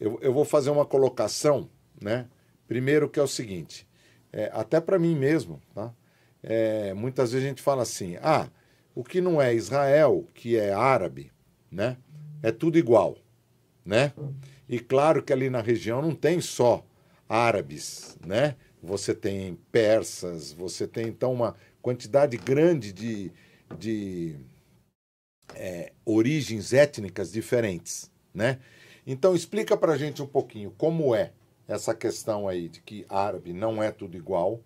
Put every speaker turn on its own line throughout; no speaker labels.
eu, eu vou fazer uma colocação, né? Primeiro que é o seguinte, é, até para mim mesmo, tá? É, muitas vezes a gente fala assim, ah, o que não é Israel, que é árabe, né? É tudo igual, né? E claro que ali na região não tem só árabes, né? Você tem persas, você tem então uma quantidade grande de, de é, origens étnicas diferentes, né? Então explica para a gente um pouquinho como é essa questão aí de que árabe não é tudo igual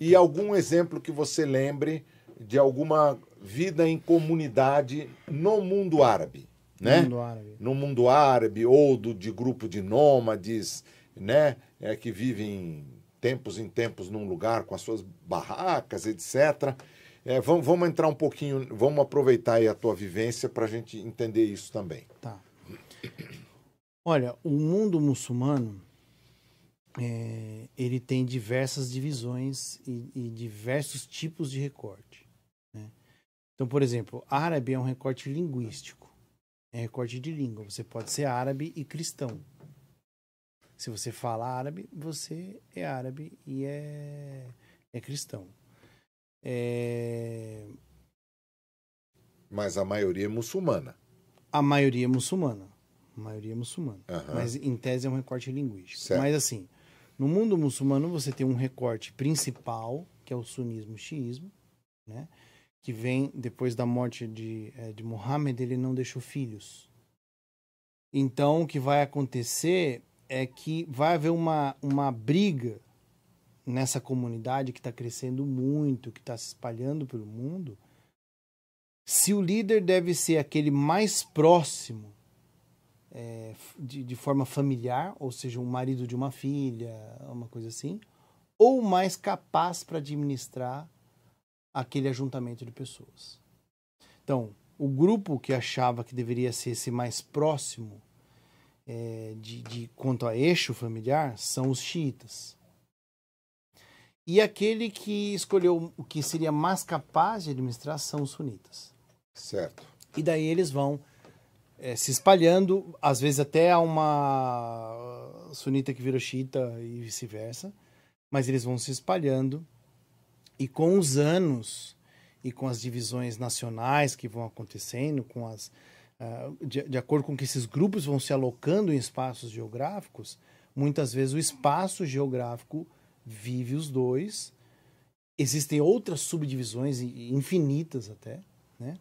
e algum exemplo que você lembre de alguma vida em comunidade no mundo árabe, né? Mundo árabe. No mundo árabe ou do, de grupo de nômades, né? É, que vivem tempos em tempos num lugar com as suas barracas, etc. É, vamos, vamos entrar um pouquinho, vamos aproveitar aí a tua vivência para a gente entender isso também.
Tá. Olha, o mundo muçulmano é, ele tem diversas divisões e, e diversos tipos de recorte. Né? Então, por exemplo, árabe é um recorte linguístico, é recorte de língua. Você pode ser árabe e cristão. Se você fala árabe, você é árabe e é, é cristão. É...
Mas a maioria é muçulmana.
A maioria é muçulmana. A maioria é muçulmana. Uhum. Mas em tese é um recorte linguístico. Certo. Mas assim, no mundo muçulmano você tem um recorte principal, que é o sunismo e xiismo, né? que vem depois da morte de, é, de Mohammed, ele não deixou filhos. Então, o que vai acontecer é que vai haver uma, uma briga nessa comunidade que está crescendo muito, que está se espalhando pelo mundo, se o líder deve ser aquele mais próximo é, de, de, forma familiar, ou seja, um marido de uma filha, uma coisa assim, ou mais capaz para administrar aquele ajuntamento de pessoas. Então, o grupo que achava que deveria ser esse mais próximo é, de, de quanto a eixo familiar são os xiitas. E aquele que escolheu o que seria mais capaz de administrar são os sunitas. Certo. E daí eles vão é, se espalhando, às vezes até a uma sunita que virou xiita e vice-versa, mas eles vão se espalhando e com os anos e com as divisões nacionais que vão acontecendo, com as uh, de, de, acordo com que esses grupos vão se alocando em espaços geográficos, muitas vezes o espaço geográfico vive os dois. Existem outras subdivisões infinitas até, né?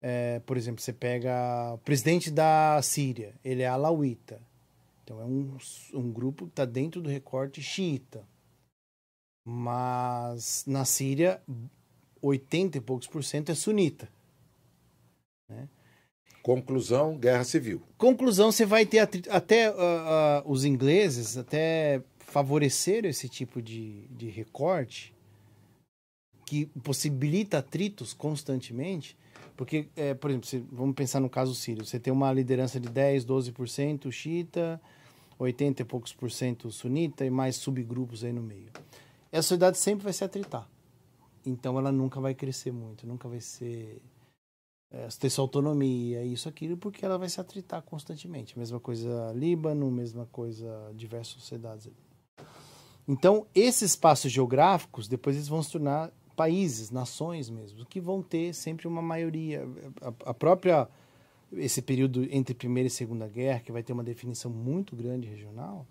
É, por exemplo, você pega o presidente da Síria, ele é alauíta. Então é um, um grupo que está dentro do recorte xiita. Mas na Síria, 80 e poucos por cento é sunita.
Né? Conclusão, guerra civil.
Conclusão, você vai ter até uh, uh, os ingleses até favoreceram esse tipo de, de recorte que possibilita atritos constantemente porque, é, por exemplo, se, vamos pensar no caso sírio. Você tem uma liderança de 10, 12% xiita, 80 e poucos por cento sunita e mais subgrupos aí no meio. Essa sociedade sempre vai se atritar. Então ela nunca vai crescer muito, nunca vai ser é, ter sua autonomia, isso, aquilo, porque ela vai se atritar constantemente. Mesma coisa Líbano, mesma coisa diversas sociedades. Então, esses espaços geográficos, depois eles vão se tornar países, nações mesmo, que vão ter sempre uma maioria. A, a própria esse período entre primeira e segunda guerra, que vai ter uma definição muito grande regional,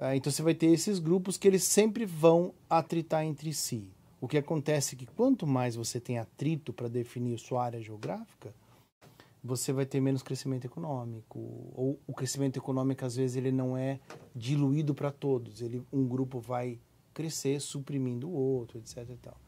é, então você vai ter esses grupos que eles sempre vão atritar entre si. O que acontece é que quanto mais você tem atrito para definir sua área geográfica, você vai ter menos crescimento econômico. Ou o crescimento econômico, às vezes, ele não é diluído para todos. Ele, um grupo vai crescer suprimindo o outro, etc. E tal.